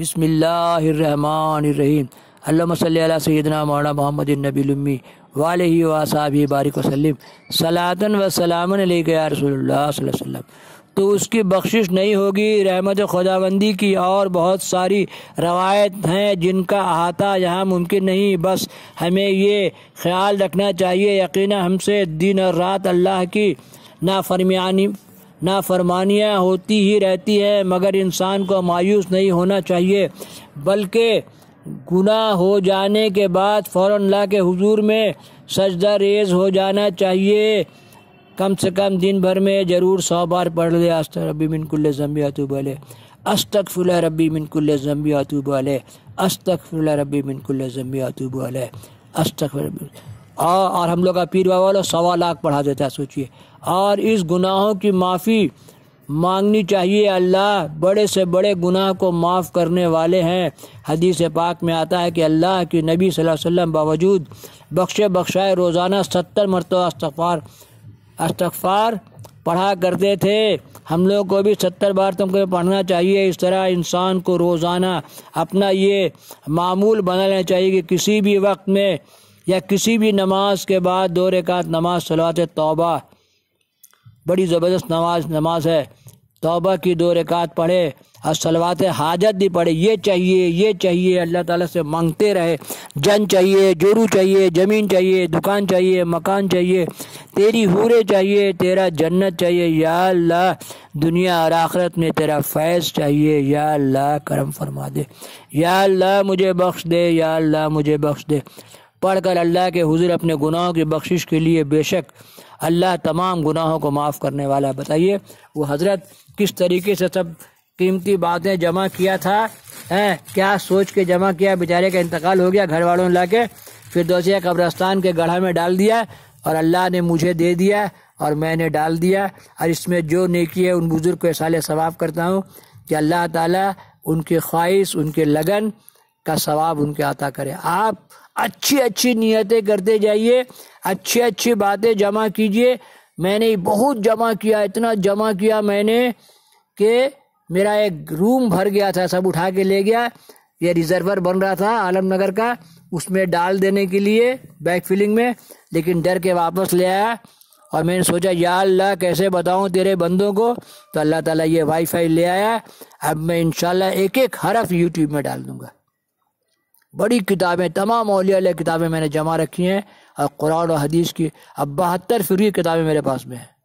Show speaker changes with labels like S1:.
S1: बिसमीम सल्ली अला सैदना मौलाना मोहम्मद नबीलम्मी वाले ही वासाबी बारिक वसलम सलातन व सलाम या रसोल्ला तो उसकी बख्शिश नहीं होगी रहमत खुदाबंदी की और बहुत सारी रवायत हैं जिनका अहाता यहाँ मुमकिन नहीं बस हमें ये ख्याल रखना चाहिए यकीन हमसे दिन और रात अल्लाह की नाफरमानी नाफरमानियाँ होती ही रहती हैं मगर इंसान को मायूस नहीं होना चाहिए बल्कि गुनाह हो जाने के बाद फ़ौर अल्लाह के हुजूर में सजदा रेज हो जाना चाहिए कम से कम दिन भर में ज़रूर सौ बार पढ़ ले आस्ता रबी मिनकुल्ल जम्बियातुबले अस्तक फुल रबी मिनकुल्ल जम्बियातुबले अस्तक फुल रबी मिनकुल्ल जम्बियातुबले रबी और हम लोग का पीर बाबा वाला सवा लाख पढ़ा देता है सोचिए और इस गुनाहों की माफ़ी मांगनी चाहिए अल्लाह बड़े से बड़े गुनाह को माफ़ करने वाले हैं हदीस पाक में आता है कि अल्लाह के नबी सल्लल्लाहु अलैहि वसल्लम बावजूद बख्शे बख्शाए रोज़ाना सत्तर मरतबा अस्तफ़ार अस्तफ़ार पढ़ा करते थे हम लोग को भी सत्तर बार तुमको पढ़ना चाहिए इस तरह इंसान को रोज़ाना अपना ये मामूल बना लेना चाहिए कि किसी भी वक्त में या किसी भी नमाज के बाद दो रकात नमाज सलवात तौबा बड़ी ज़बरदस्त नमाज नमाज है तौबा की दो रकात पढ़े और सलवात हाजत भी पढ़े ये चाहिए ये चाहिए अल्लाह ताला से मांगते रहे जन चाहिए जोरू चाहिए ज़मीन चाहिए दुकान चाहिए मकान चाहिए तेरी हूरे चाहिए तेरा जन्नत चाहिए या अल्लाह दुनिया और आखरत में तेरा फैज़ चाहिए या अल्लाह करम फरमा दे या अल्लाह मुझे बख्श दे या अल्लाह मुझे बख्श दे पढ़ कर अल्लाह के हुजूर अपने गुनाहों की बख्शिश के लिए बेशक अल्लाह तमाम गुनाहों को माफ़ करने वाला बताइए वो हज़रत किस तरीके से सब कीमती बातें जमा किया था है क्या सोच के जमा किया बेचारे का इंतकाल हो गया घर वालों ने ला के फिर दोसिया कब्रस्तान के गढ़ा में डाल दिया और अल्लाह ने मुझे दे दिया और मैंने डाल दिया और इसमें जो नेकी है उन बुज़ुर्ग को साल सवाब करता हूँ कि अल्लाह ताला उनके ख्वाहिश उनके लगन का सवाब उनके आता करे आप अच्छी अच्छी नियतें करते जाइए अच्छी अच्छी बातें जमा कीजिए मैंने बहुत जमा किया इतना जमा किया मैंने कि मेरा एक रूम भर गया था सब उठा के ले गया ये रिजर्वर बन रहा था आलमनगर का उसमें डाल देने के लिए बैक फिलिंग में लेकिन डर के वापस ले आया और मैंने सोचा या अल्लाह कैसे बताऊं तेरे बंदों को तो अल्लाह ताला ये वाईफाई ले आया अब मैं इन एक एक हरफ यूट्यूब में डाल दूंगा बड़ी किताबें तमाम अलिया किताबें मैंने जमा रखी हैं और कुरान और हदीस की अब बहत्तर फिर किताबें मेरे पास में हैं